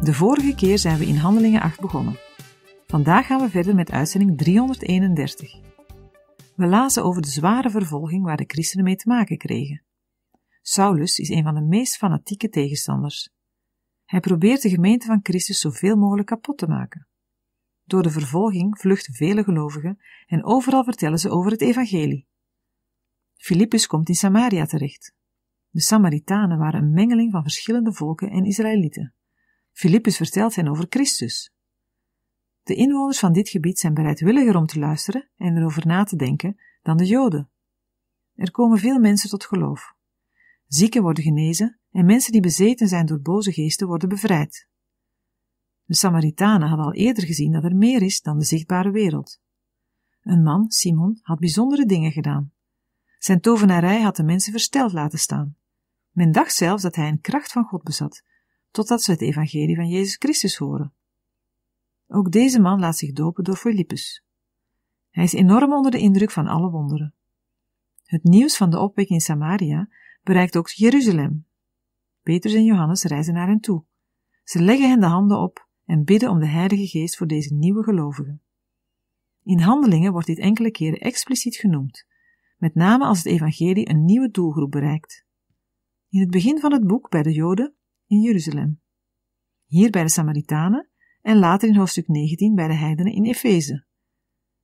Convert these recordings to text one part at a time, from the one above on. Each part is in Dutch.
De vorige keer zijn we in Handelingen 8 begonnen. Vandaag gaan we verder met uitzending 331. We lazen over de zware vervolging waar de christenen mee te maken kregen. Saulus is een van de meest fanatieke tegenstanders. Hij probeert de gemeente van Christus zoveel mogelijk kapot te maken. Door de vervolging vluchten vele gelovigen en overal vertellen ze over het evangelie. Filippus komt in Samaria terecht. De Samaritanen waren een mengeling van verschillende volken en Israëlieten. Filippus vertelt hen over Christus. De inwoners van dit gebied zijn bereidwilliger om te luisteren en erover na te denken dan de Joden. Er komen veel mensen tot geloof. Zieken worden genezen, en mensen die bezeten zijn door boze geesten worden bevrijd. De Samaritanen hadden al eerder gezien dat er meer is dan de zichtbare wereld. Een man, Simon, had bijzondere dingen gedaan. Zijn tovenarij had de mensen versteld laten staan. Men dacht zelfs dat hij een kracht van God bezat, totdat ze het evangelie van Jezus Christus horen. Ook deze man laat zich dopen door Philippus. Hij is enorm onder de indruk van alle wonderen. Het nieuws van de opwekking in Samaria bereikt ook Jeruzalem, Petrus en Johannes reizen naar hen toe. Ze leggen hen de handen op en bidden om de Heilige Geest voor deze nieuwe gelovigen. In handelingen wordt dit enkele keren expliciet genoemd, met name als het evangelie een nieuwe doelgroep bereikt. In het begin van het boek bij de Joden in Jeruzalem. Hier bij de Samaritanen en later in hoofdstuk 19 bij de heidenen in Efeze.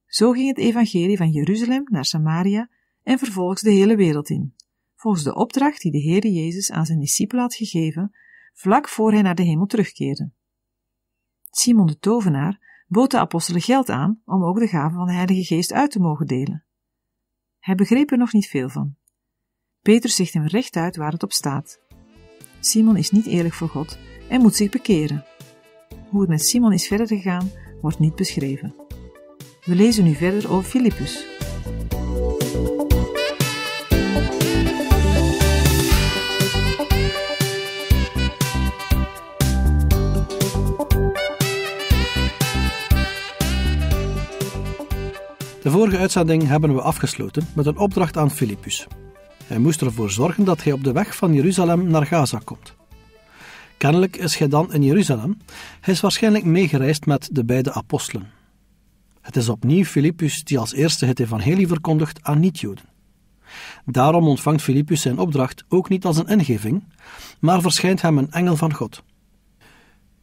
Zo ging het evangelie van Jeruzalem naar Samaria en vervolgens de hele wereld in volgens de opdracht die de Heere Jezus aan zijn discipelen had gegeven, vlak voor hij naar de hemel terugkeerde. Simon de tovenaar bood de apostelen geld aan om ook de gaven van de Heilige Geest uit te mogen delen. Hij begreep er nog niet veel van. Petrus zegt hem rechtuit waar het op staat. Simon is niet eerlijk voor God en moet zich bekeren. Hoe het met Simon is verder gegaan, wordt niet beschreven. We lezen nu verder over Filippus, vorige uitzending hebben we afgesloten met een opdracht aan Filippus. Hij moest ervoor zorgen dat hij op de weg van Jeruzalem naar Gaza komt. Kennelijk is hij dan in Jeruzalem. Hij is waarschijnlijk meegereisd met de beide apostelen. Het is opnieuw Filippus die als eerste het evangelie verkondigt aan niet-Joden. Daarom ontvangt Filippus zijn opdracht ook niet als een ingeving, maar verschijnt hem een engel van God.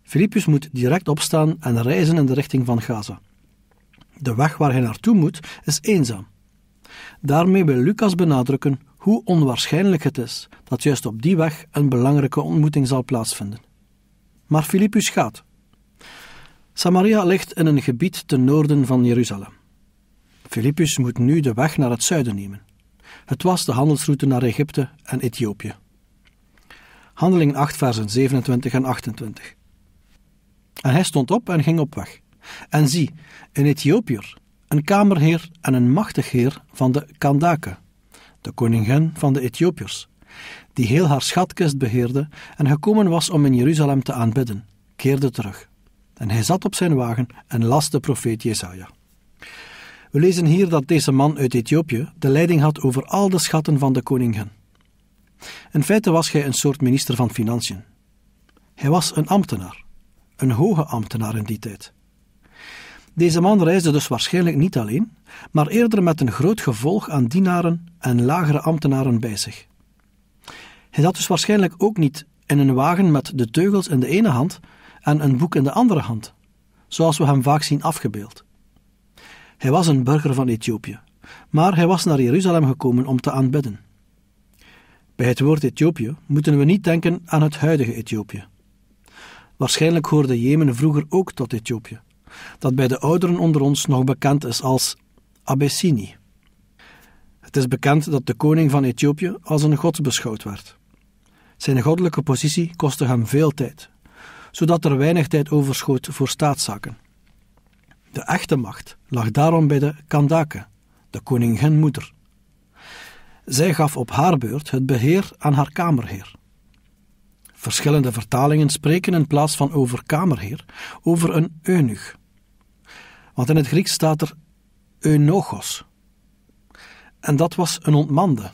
Filippus moet direct opstaan en reizen in de richting van Gaza. De weg waar hij naartoe moet is eenzaam. Daarmee wil Lucas benadrukken hoe onwaarschijnlijk het is dat juist op die weg een belangrijke ontmoeting zal plaatsvinden. Maar Filippus gaat. Samaria ligt in een gebied ten noorden van Jeruzalem. Filippus moet nu de weg naar het zuiden nemen. Het was de handelsroute naar Egypte en Ethiopië. Handeling 8, versen 27 en 28. En hij stond op en ging op weg. En zie, een Ethiopiër, een kamerheer en een machtig heer van de Kandake, de koningin van de Ethiopiërs, die heel haar schatkist beheerde en gekomen was om in Jeruzalem te aanbidden, keerde terug. En hij zat op zijn wagen en las de profeet Jesaja. We lezen hier dat deze man uit Ethiopië de leiding had over al de schatten van de koningin. In feite was hij een soort minister van Financiën. Hij was een ambtenaar, een hoge ambtenaar in die tijd. Deze man reisde dus waarschijnlijk niet alleen, maar eerder met een groot gevolg aan dienaren en lagere ambtenaren bij zich. Hij zat dus waarschijnlijk ook niet in een wagen met de teugels in de ene hand en een boek in de andere hand, zoals we hem vaak zien afgebeeld. Hij was een burger van Ethiopië, maar hij was naar Jeruzalem gekomen om te aanbidden. Bij het woord Ethiopië moeten we niet denken aan het huidige Ethiopië. Waarschijnlijk hoorde Jemen vroeger ook tot Ethiopië, dat bij de ouderen onder ons nog bekend is als Abyssini. Het is bekend dat de koning van Ethiopië als een god beschouwd werd. Zijn goddelijke positie kostte hem veel tijd, zodat er weinig tijd overschoot voor staatszaken. De echte macht lag daarom bij de Kandake, de koninginmoeder. Zij gaf op haar beurt het beheer aan haar kamerheer. Verschillende vertalingen spreken in plaats van over kamerheer over een eunuch, want in het Grieks staat er eunochos. En dat was een ontmande.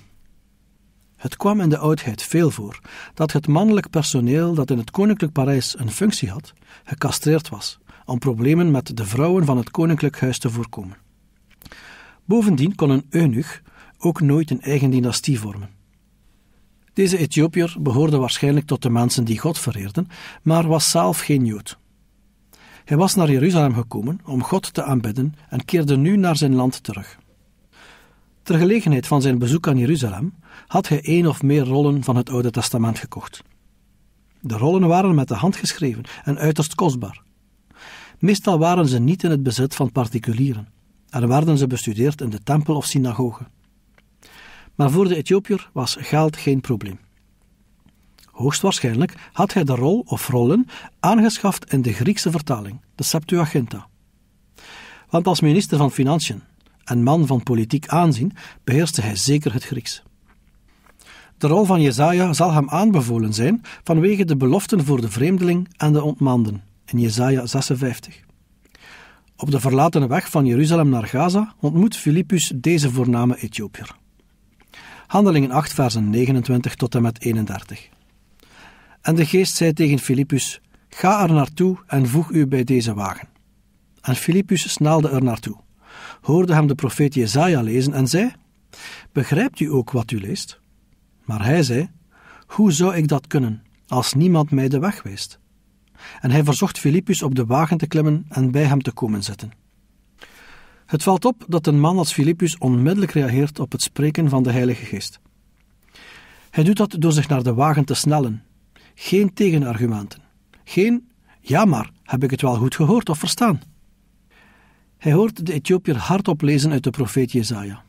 Het kwam in de oudheid veel voor dat het mannelijk personeel dat in het koninklijk Parijs een functie had, gecastreerd was om problemen met de vrouwen van het koninklijk huis te voorkomen. Bovendien kon een eunuch ook nooit een eigen dynastie vormen. Deze Ethiopier behoorde waarschijnlijk tot de mensen die God vereerden, maar was zelf geen Jood. Hij was naar Jeruzalem gekomen om God te aanbidden en keerde nu naar zijn land terug. Ter gelegenheid van zijn bezoek aan Jeruzalem had hij één of meer rollen van het Oude Testament gekocht. De rollen waren met de hand geschreven en uiterst kostbaar. Meestal waren ze niet in het bezit van particulieren en werden ze bestudeerd in de tempel of synagoge. Maar voor de Ethiopiër was geld geen probleem. Hoogstwaarschijnlijk had hij de rol of rollen aangeschaft in de Griekse vertaling, de Septuaginta. Want als minister van Financiën en man van politiek aanzien beheerste hij zeker het Grieks. De rol van Jezaja zal hem aanbevolen zijn vanwege de beloften voor de vreemdeling en de ontmanden in Jezaja 56. Op de verlaten weg van Jeruzalem naar Gaza ontmoet Filippus deze voorname Ethiopier. Handelingen 8 versen 29 tot en met 31. En de geest zei tegen Filippus: Ga er naartoe en voeg u bij deze wagen. En Filippus snelde er naartoe, hoorde hem de profeet Jezaja lezen en zei: Begrijpt u ook wat u leest? Maar hij zei: Hoe zou ik dat kunnen, als niemand mij de weg wijst? En hij verzocht Filippus op de wagen te klimmen en bij hem te komen zitten. Het valt op dat een man als Filippus onmiddellijk reageert op het spreken van de Heilige Geest. Hij doet dat door zich naar de wagen te snellen geen tegenargumenten. Geen ja maar, heb ik het wel goed gehoord of verstaan? Hij hoort de Ethiopier hardop lezen uit de profeet Jezaja.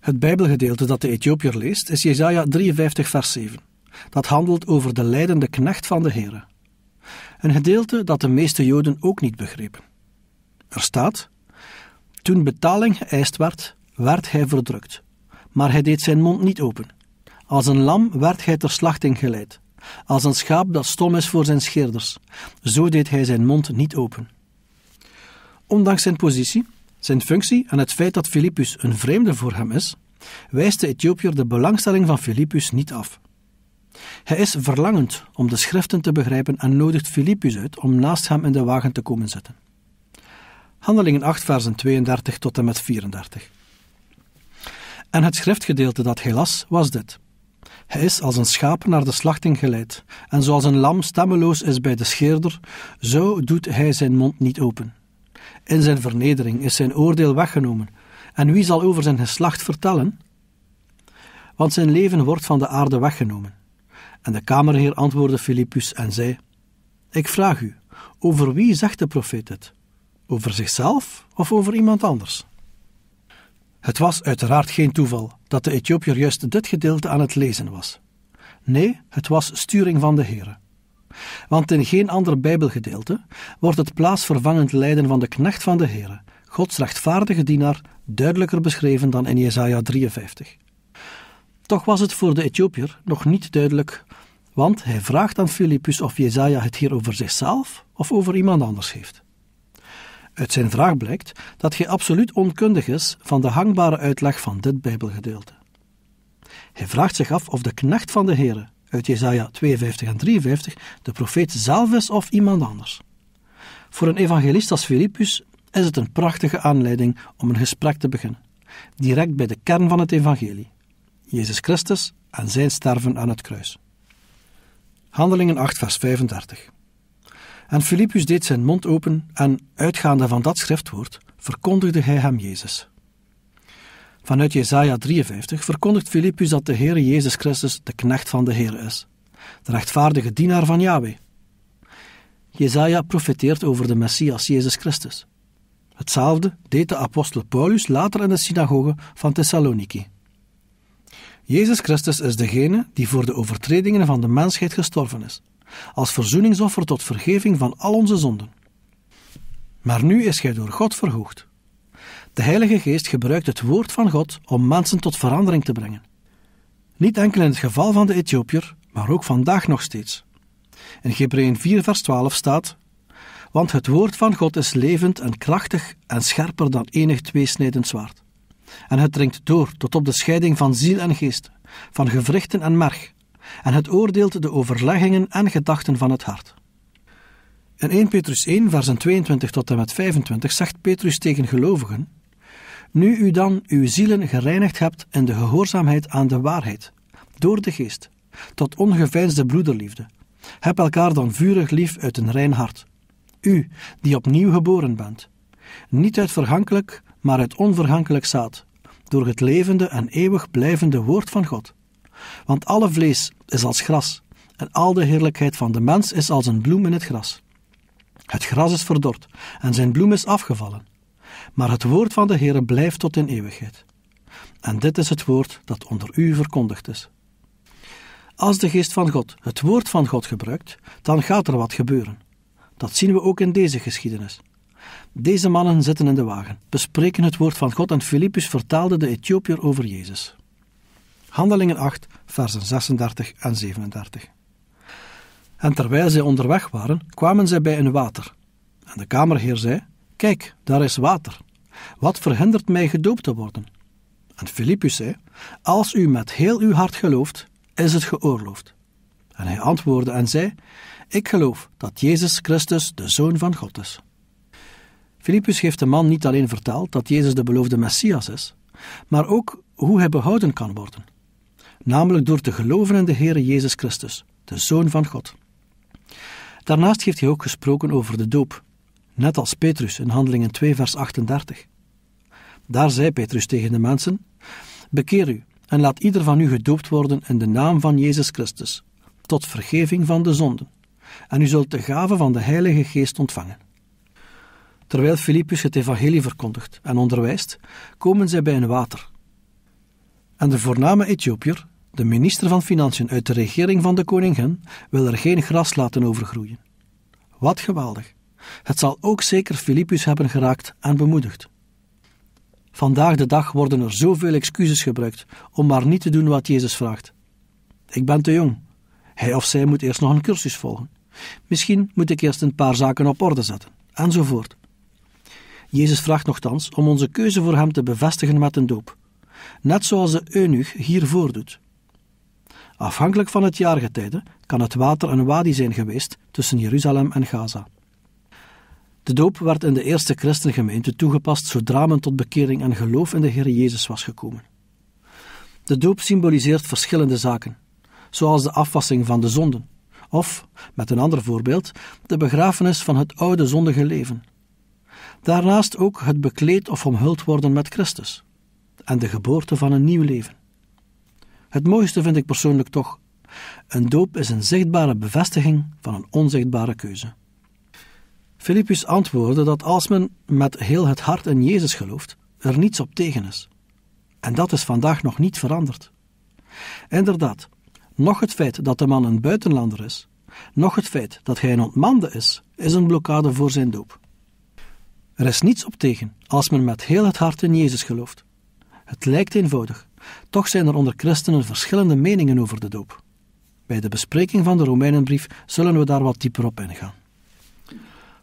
Het Bijbelgedeelte dat de Ethiopier leest is Jezaja 53 vers 7. Dat handelt over de leidende knecht van de Here. Een gedeelte dat de meeste Joden ook niet begrepen. Er staat: Toen betaling geëist werd, werd hij verdrukt. Maar hij deed zijn mond niet open. Als een lam werd hij ter slachting geleid als een schaap dat stom is voor zijn scheerders. Zo deed hij zijn mond niet open. Ondanks zijn positie, zijn functie en het feit dat Filippus een vreemde voor hem is, wijst de Ethiopiër de belangstelling van Filippus niet af. Hij is verlangend om de schriften te begrijpen en nodigt Filippus uit om naast hem in de wagen te komen zitten. Handelingen 8, versen 32 tot en met 34. En het schriftgedeelte dat hij las was dit. Hij is als een schaap naar de slachting geleid, en zoals een lam stemmeloos is bij de scheerder, zo doet hij zijn mond niet open. In zijn vernedering is zijn oordeel weggenomen, en wie zal over zijn geslacht vertellen? Want zijn leven wordt van de aarde weggenomen. En de kamerheer antwoordde Philippus en zei: Ik vraag u, over wie zegt de profeet het? Over zichzelf of over iemand anders? Het was uiteraard geen toeval dat de Ethiopier juist dit gedeelte aan het lezen was. Nee, het was sturing van de Heere. Want in geen ander Bijbelgedeelte wordt het plaatsvervangend lijden van de knecht van de Heere, Gods rechtvaardige dienaar, duidelijker beschreven dan in Jesaja 53. Toch was het voor de Ethiopier nog niet duidelijk, want hij vraagt aan Philippus of Jesaja het hier over zichzelf of over iemand anders heeft. Uit zijn vraag blijkt dat hij absoluut onkundig is van de hangbare uitleg van dit Bijbelgedeelte. Hij vraagt zich af of de knecht van de Heere uit Jesaja 52 en 53 de profeet zelf is of iemand anders. Voor een evangelist als Filippus is het een prachtige aanleiding om een gesprek te beginnen, direct bij de kern van het evangelie: Jezus Christus en zijn sterven aan het kruis. Handelingen 8, vers 35. En Filippus deed zijn mond open en, uitgaande van dat schriftwoord, verkondigde hij hem Jezus. Vanuit Jesaja 53 verkondigt Filippus dat de Heere Jezus Christus de knecht van de Heer is, de rechtvaardige dienaar van Yahweh. Jesaja profeteert over de Messias Jezus Christus. Hetzelfde deed de apostel Paulus later in de synagoge van Thessaloniki. Jezus Christus is degene die voor de overtredingen van de mensheid gestorven is als verzoeningsoffer tot vergeving van al onze zonden. Maar nu is gij door God verhoogd. De Heilige Geest gebruikt het woord van God om mensen tot verandering te brengen. Niet enkel in het geval van de Ethiopiër, maar ook vandaag nog steeds. In Hebreeën 4, vers 12 staat: Want het woord van God is levend en krachtig en scherper dan enig tweesnijdend zwaard. En het dringt door tot op de scheiding van ziel en geest, van gewrichten en merg, en het oordeelt de overleggingen en gedachten van het hart. In 1 Petrus 1, versen 22 tot en met 25 zegt Petrus tegen gelovigen: Nu u dan uw zielen gereinigd hebt in de gehoorzaamheid aan de waarheid, door de geest, tot ongeveinsde broederliefde, heb elkaar dan vurig lief uit een rein hart. U, die opnieuw geboren bent, niet uit vergankelijk, maar uit onvergankelijk zaad, door het levende en eeuwig blijvende woord van God want alle vlees is als gras, en al de heerlijkheid van de mens is als een bloem in het gras. Het gras is verdord, en zijn bloem is afgevallen. Maar het woord van de Heer blijft tot in eeuwigheid. En dit is het woord dat onder u verkondigd is. Als de geest van God het woord van God gebruikt, dan gaat er wat gebeuren. Dat zien we ook in deze geschiedenis. Deze mannen zitten in de wagen, bespreken het woord van God en Filippus vertaalde de Ethiopiër over Jezus. Handelingen 8, versen 36 en 37. En terwijl zij onderweg waren, kwamen zij bij een water. En de kamerheer zei: Kijk, daar is water. Wat verhindert mij gedoopt te worden? En Filippus zei: Als u met heel uw hart gelooft, is het geoorloofd. En hij antwoordde en zei: Ik geloof dat Jezus Christus de Zoon van God is. Filippus heeft de man niet alleen verteld dat Jezus de beloofde Messias is, maar ook hoe hij behouden kan worden namelijk door te geloven in de Heere Jezus Christus, de Zoon van God. Daarnaast heeft hij ook gesproken over de doop, net als Petrus in Handelingen 2, vers 38. Daar zei Petrus tegen de mensen: Bekeer u en laat ieder van u gedoopt worden in de naam van Jezus Christus, tot vergeving van de zonden, en u zult de gave van de Heilige Geest ontvangen. Terwijl Filippus het evangelie verkondigt en onderwijst, komen zij bij een water. En de voorname Ethiopier de minister van Financiën uit de regering van de koningin wil er geen gras laten overgroeien. Wat geweldig. Het zal ook zeker Filipus hebben geraakt en bemoedigd. Vandaag de dag worden er zoveel excuses gebruikt om maar niet te doen wat Jezus vraagt. Ik ben te jong. Hij of zij moet eerst nog een cursus volgen. Misschien moet ik eerst een paar zaken op orde zetten, enzovoort. Jezus vraagt nochtans om onze keuze voor hem te bevestigen met een doop, net zoals de eunuch hier voordoet. Afhankelijk van het jaargetijde kan het water een wadi zijn geweest tussen Jeruzalem en Gaza. De doop werd in de eerste christengemeente toegepast zodra men tot bekering en geloof in de Heer Jezus was gekomen. De doop symboliseert verschillende zaken, zoals de afwassing van de zonden, of, met een ander voorbeeld, de begrafenis van het oude zondige leven. Daarnaast ook het bekleed of omhuld worden met Christus en de geboorte van een nieuw leven. Het mooiste vind ik persoonlijk toch. Een doop is een zichtbare bevestiging van een onzichtbare keuze. Philippus antwoordde dat als men met heel het hart in Jezus gelooft, er niets op tegen is. En dat is vandaag nog niet veranderd. Inderdaad, nog het feit dat de man een buitenlander is, nog het feit dat hij een ontmande is, is een blokkade voor zijn doop. Er is niets op tegen als men met heel het hart in Jezus gelooft. Het lijkt eenvoudig, toch zijn er onder christenen verschillende meningen over de doop. Bij de bespreking van de Romeinenbrief zullen we daar wat dieper op ingaan.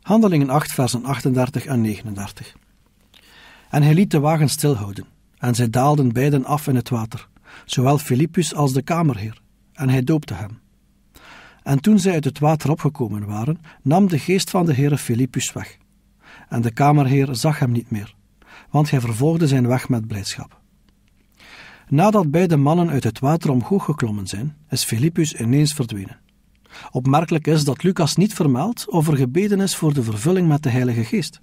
Handelingen 8, versen 38 en 39. En hij liet de wagen stilhouden, en zij daalden beiden af in het water, zowel Filippus als de kamerheer, en hij doopte hem. En toen zij uit het water opgekomen waren, nam de geest van de Heere Filippus weg. En de kamerheer zag hem niet meer, want hij vervolgde zijn weg met blijdschap. Nadat beide mannen uit het water omhoog geklommen zijn, is Filippus ineens verdwenen. Opmerkelijk is dat Lucas niet vermeldt of er gebeden is voor de vervulling met de Heilige Geest.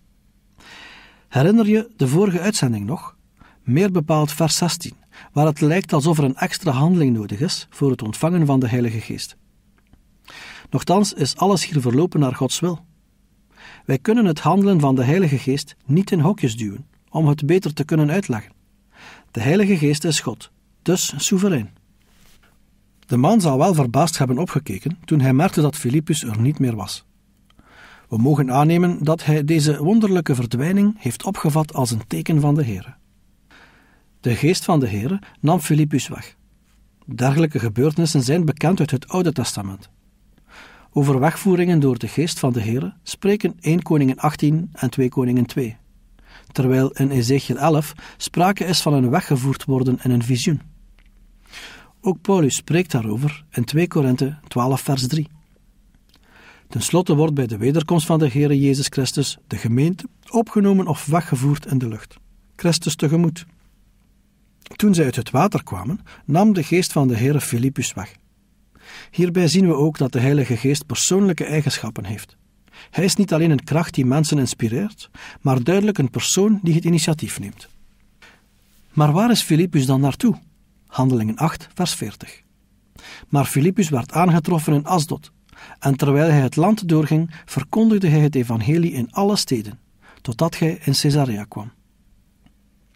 Herinner je de vorige uitzending nog? Meer bepaald vers 16, waar het lijkt alsof er een extra handeling nodig is voor het ontvangen van de Heilige Geest. Nochtans is alles hier verlopen naar Gods wil. Wij kunnen het handelen van de Heilige Geest niet in hokjes duwen, om het beter te kunnen uitleggen. De Heilige Geest is God, dus soeverein. De man zal wel verbaasd hebben opgekeken toen hij merkte dat Filippus er niet meer was. We mogen aannemen dat hij deze wonderlijke verdwijning heeft opgevat als een teken van de Heer. De geest van de Heer nam Filippus weg. Dergelijke gebeurtenissen zijn bekend uit het Oude Testament. Over wegvoeringen door de geest van de Heer spreken 1 Koningen 18 en 2 Koningen 2 terwijl in Ezekiel 11 sprake is van een weggevoerd worden in een visioen. Ook Paulus spreekt daarover in 2 Korinthe 12, vers 3. Ten slotte wordt bij de wederkomst van de Heer Jezus Christus de gemeente opgenomen of weggevoerd in de lucht. Christus tegemoet. Toen zij uit het water kwamen, nam de geest van de Heer Filippus weg. Hierbij zien we ook dat de Heilige Geest persoonlijke eigenschappen heeft. Hij is niet alleen een kracht die mensen inspireert, maar duidelijk een persoon die het initiatief neemt. Maar waar is Filippus dan naartoe? Handelingen 8, vers 40. Maar Filippus werd aangetroffen in Asdod, en terwijl hij het land doorging, verkondigde hij het evangelie in alle steden, totdat hij in Caesarea kwam.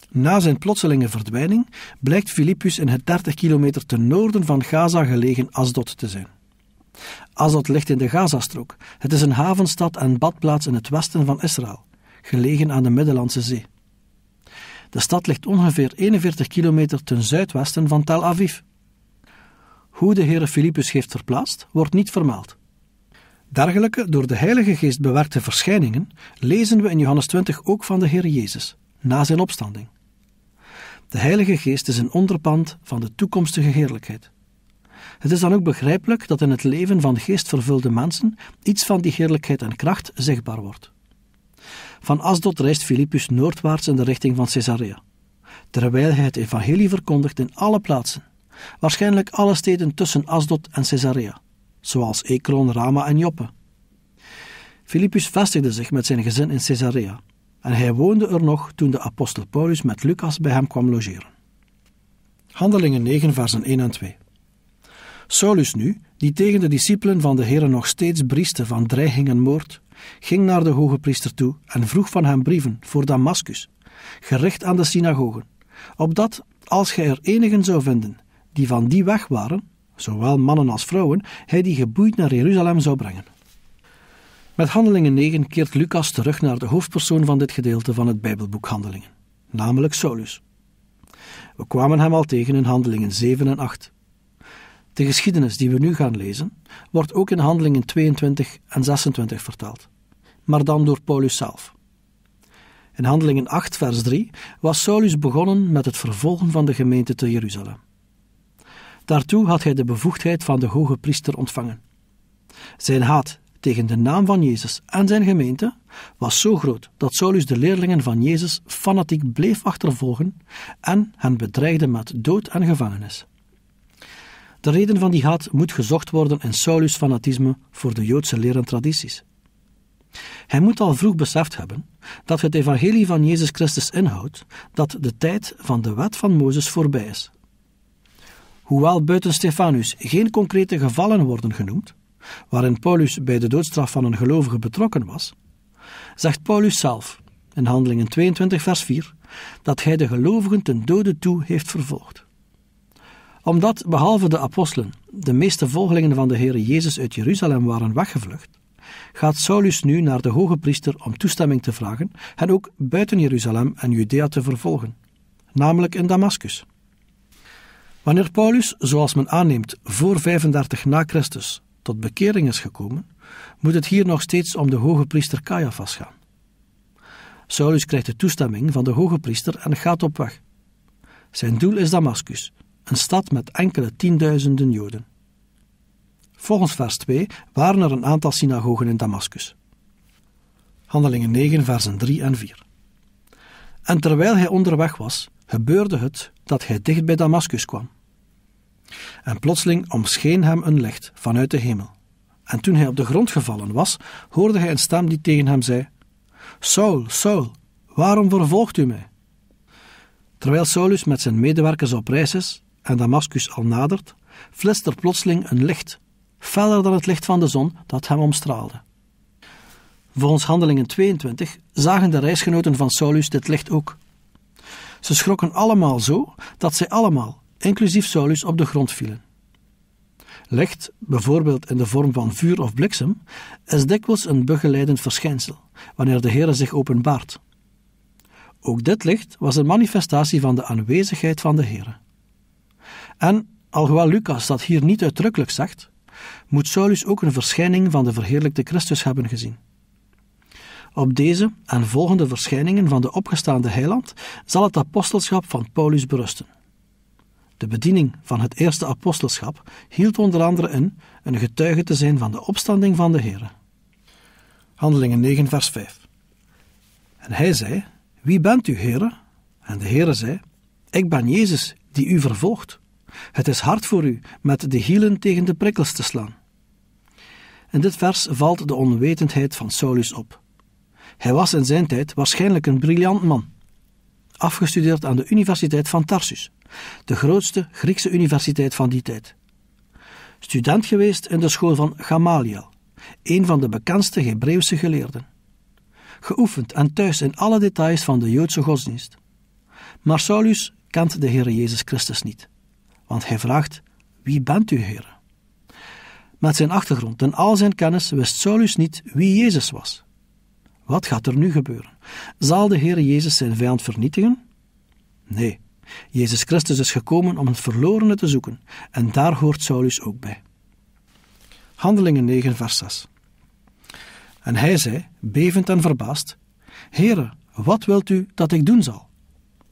Na zijn plotselinge verdwijning blijkt Filippus in het 30 kilometer ten noorden van Gaza gelegen Asdod te zijn. Azot ligt in de Gazastrook. Het is een havenstad en badplaats in het westen van Israël, gelegen aan de Middellandse Zee. De stad ligt ongeveer 41 kilometer ten zuidwesten van Tel Aviv. Hoe de Heere Filippus heeft verplaatst, wordt niet vermeld. Dergelijke door de Heilige Geest bewerkte verschijningen lezen we in Johannes 20 ook van de Heer Jezus, na zijn opstanding. De Heilige Geest is een onderpand van de toekomstige heerlijkheid. Het is dan ook begrijpelijk dat in het leven van geestvervulde mensen iets van die heerlijkheid en kracht zichtbaar wordt. Van Asdod reist Philippus noordwaarts in de richting van Caesarea, terwijl hij het evangelie verkondigt in alle plaatsen, waarschijnlijk alle steden tussen Asdod en Caesarea, zoals Ekron, Rama en Joppe. Philippus vestigde zich met zijn gezin in Caesarea, en hij woonde er nog toen de apostel Paulus met Lucas bij hem kwam logeren. Handelingen 9, versen 1 en 2. Saulus nu, die tegen de discipelen van de Heeren nog steeds brieste van dreiging en moord, ging naar de hoge priester toe en vroeg van hem brieven voor Damascus, gericht aan de synagogen, opdat, als gij er enigen zou vinden die van die weg waren, zowel mannen als vrouwen, hij die geboeid naar Jeruzalem zou brengen. Met Handelingen 9 keert Lucas terug naar de hoofdpersoon van dit gedeelte van het Bijbelboek Handelingen, namelijk Saulus. We kwamen hem al tegen in Handelingen 7 en 8. De geschiedenis die we nu gaan lezen, wordt ook in Handelingen 22 en 26 verteld, maar dan door Paulus zelf. In Handelingen 8, vers 3 was Saulus begonnen met het vervolgen van de gemeente te Jeruzalem. Daartoe had hij de bevoegdheid van de hoge priester ontvangen. Zijn haat tegen de naam van Jezus en zijn gemeente was zo groot dat Saulus de leerlingen van Jezus fanatiek bleef achtervolgen en hen bedreigde met dood en gevangenis. De reden van die haat moet gezocht worden in Saulus' fanatisme voor de Joodse leer en tradities. Hij moet al vroeg beseft hebben dat het evangelie van Jezus Christus inhoudt dat de tijd van de wet van Mozes voorbij is. Hoewel buiten Stefanus geen concrete gevallen worden genoemd, waarin Paulus bij de doodstraf van een gelovige betrokken was, zegt Paulus zelf in Handelingen 22, vers 4, dat hij de gelovigen ten dode toe heeft vervolgd omdat, behalve de apostelen, de meeste volgelingen van de Heer Jezus uit Jeruzalem waren weggevlucht, gaat Saulus nu naar de hoge priester om toestemming te vragen hen ook buiten Jeruzalem en Judea te vervolgen, namelijk in Damaskus. Wanneer Paulus, zoals men aanneemt, voor 35 na Christus tot bekering is gekomen, moet het hier nog steeds om de hoge priester Caiaphas gaan. Saulus krijgt de toestemming van de hoge priester en gaat op weg. Zijn doel is Damaskus, een stad met enkele tienduizenden Joden. Volgens vers 2 waren er een aantal synagogen in Damascus. Handelingen 9, versen 3 en 4. En terwijl hij onderweg was, gebeurde het dat hij dicht bij Damascus kwam. En plotseling omscheen hem een licht vanuit de hemel. En toen hij op de grond gevallen was, hoorde hij een stem die tegen hem zei: Saul, Saul, waarom vervolgt u mij? Terwijl Saulus met zijn medewerkers op reis is, en Damascus al nadert, flest er plotseling een licht, feller dan het licht van de zon dat hem omstraalde. Volgens Handelingen 22 zagen de reisgenoten van Saulus dit licht ook. Ze schrokken allemaal zo dat zij allemaal, inclusief Saulus, op de grond vielen. Licht, bijvoorbeeld in de vorm van vuur of bliksem, is dikwijls een begeleidend verschijnsel wanneer de Heer zich openbaart. Ook dit licht was een manifestatie van de aanwezigheid van de Heer. En, alhoewel Lucas dat hier niet uitdrukkelijk zegt, moet Saulus ook een verschijning van de verheerlijkte Christus hebben gezien. Op deze en volgende verschijningen van de opgestaande heiland zal het apostelschap van Paulus berusten. De bediening van het eerste apostelschap hield onder andere in een getuige te zijn van de opstanding van de Heer. Handelingen 9, vers 5. En hij zei: Wie bent u, Heere? En de Heere zei: Ik ben Jezus die u vervolgt. Het is hard voor u met de hielen tegen de prikkels te slaan. In dit vers valt de onwetendheid van Saulus op. Hij was in zijn tijd waarschijnlijk een briljant man, afgestudeerd aan de Universiteit van Tarsus, de grootste Griekse universiteit van die tijd. Student geweest in de school van Gamaliel, een van de bekendste Hebreeuwse geleerden. Geoefend en thuis in alle details van de Joodse godsdienst. Maar Saulus kent de Heer Jezus Christus niet want hij vraagt: Wie bent u, Heere? Met zijn achtergrond en al zijn kennis wist Saulus niet wie Jezus was. Wat gaat er nu gebeuren? Zal de Heere Jezus zijn vijand vernietigen? Nee, Jezus Christus is gekomen om het verlorene te zoeken, en daar hoort Saulus ook bij. Handelingen 9, vers 6. En hij zei, bevend en verbaasd: Heere, wat wilt u dat ik doen zal?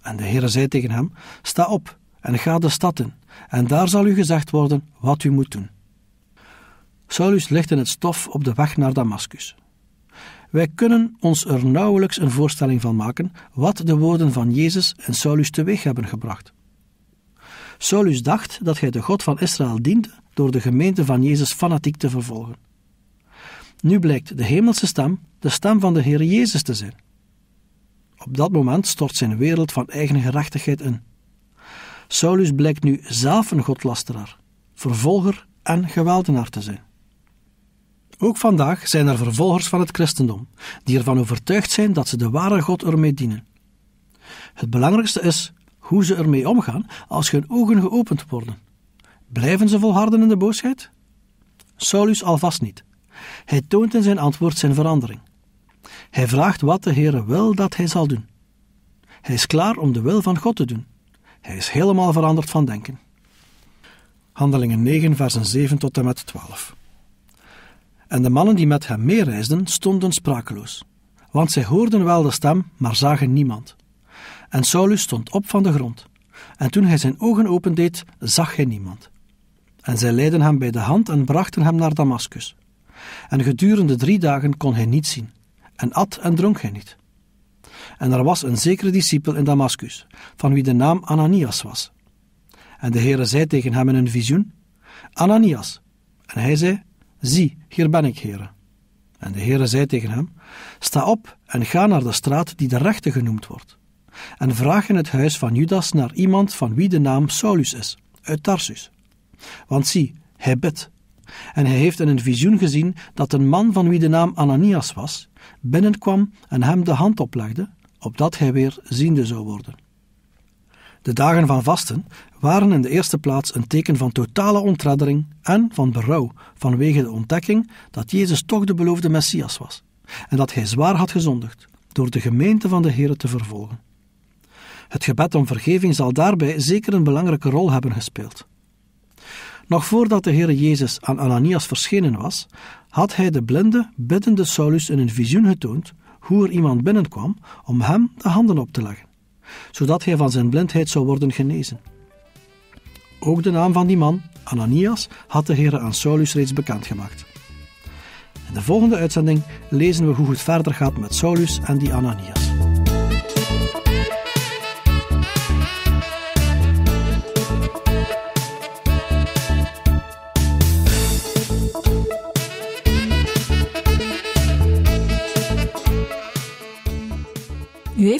En de Heere zei tegen hem: Sta op, en ga de stad in, en daar zal u gezegd worden wat u moet doen. Saulus ligt in het stof op de weg naar Damascus. Wij kunnen ons er nauwelijks een voorstelling van maken wat de woorden van Jezus en Saulus teweeg hebben gebracht. Saulus dacht dat hij de God van Israël diende door de gemeente van Jezus fanatiek te vervolgen. Nu blijkt de hemelse stem de stem van de Heer Jezus te zijn. Op dat moment stort zijn wereld van eigen gerechtigheid in. Saulus blijkt nu zelf een godlasteraar, vervolger en geweldenaar te zijn. Ook vandaag zijn er vervolgers van het christendom die ervan overtuigd zijn dat ze de ware God ermee dienen. Het belangrijkste is hoe ze ermee omgaan als hun ogen geopend worden. Blijven ze volharden in de boosheid? Saulus alvast niet. Hij toont in zijn antwoord zijn verandering. Hij vraagt wat de Heer wil dat hij zal doen. Hij is klaar om de wil van God te doen. Hij is helemaal veranderd van denken. Handelingen 9, versen 7 tot en met 12. En de mannen die met hem meereisden stonden sprakeloos, want zij hoorden wel de stem, maar zagen niemand. En Saulus stond op van de grond, en toen hij zijn ogen opendeed, zag hij niemand. En zij leidden hem bij de hand en brachten hem naar Damaskus. En gedurende drie dagen kon hij niet zien, en at en dronk hij niet. En er was een zekere discipel in Damascus, van wie de naam Ananias was. En de Heere zei tegen hem in een visioen, Ananias. En hij zei, zie, hier ben ik, Heere. En de Heere zei tegen hem, sta op en ga naar de straat die de rechte genoemd wordt. En vraag in het huis van Judas naar iemand van wie de naam Saulus is, uit Tarsus. Want zie, hij bidt en hij heeft in een visioen gezien dat een man van wie de naam Ananias was, binnenkwam en hem de hand oplegde, opdat hij weer ziende zou worden. De dagen van vasten waren in de eerste plaats een teken van totale ontreddering en van berouw vanwege de ontdekking dat Jezus toch de beloofde Messias was en dat hij zwaar had gezondigd door de gemeente van de Heer te vervolgen. Het gebed om vergeving zal daarbij zeker een belangrijke rol hebben gespeeld. Nog voordat de Heere Jezus aan Ananias verschenen was, had hij de blinde, biddende Saulus in een visioen getoond hoe er iemand binnenkwam om hem de handen op te leggen, zodat hij van zijn blindheid zou worden genezen. Ook de naam van die man, Ananias, had de Heere aan Saulus reeds bekendgemaakt. In de volgende uitzending lezen we hoe het verder gaat met Saulus en die Ananias.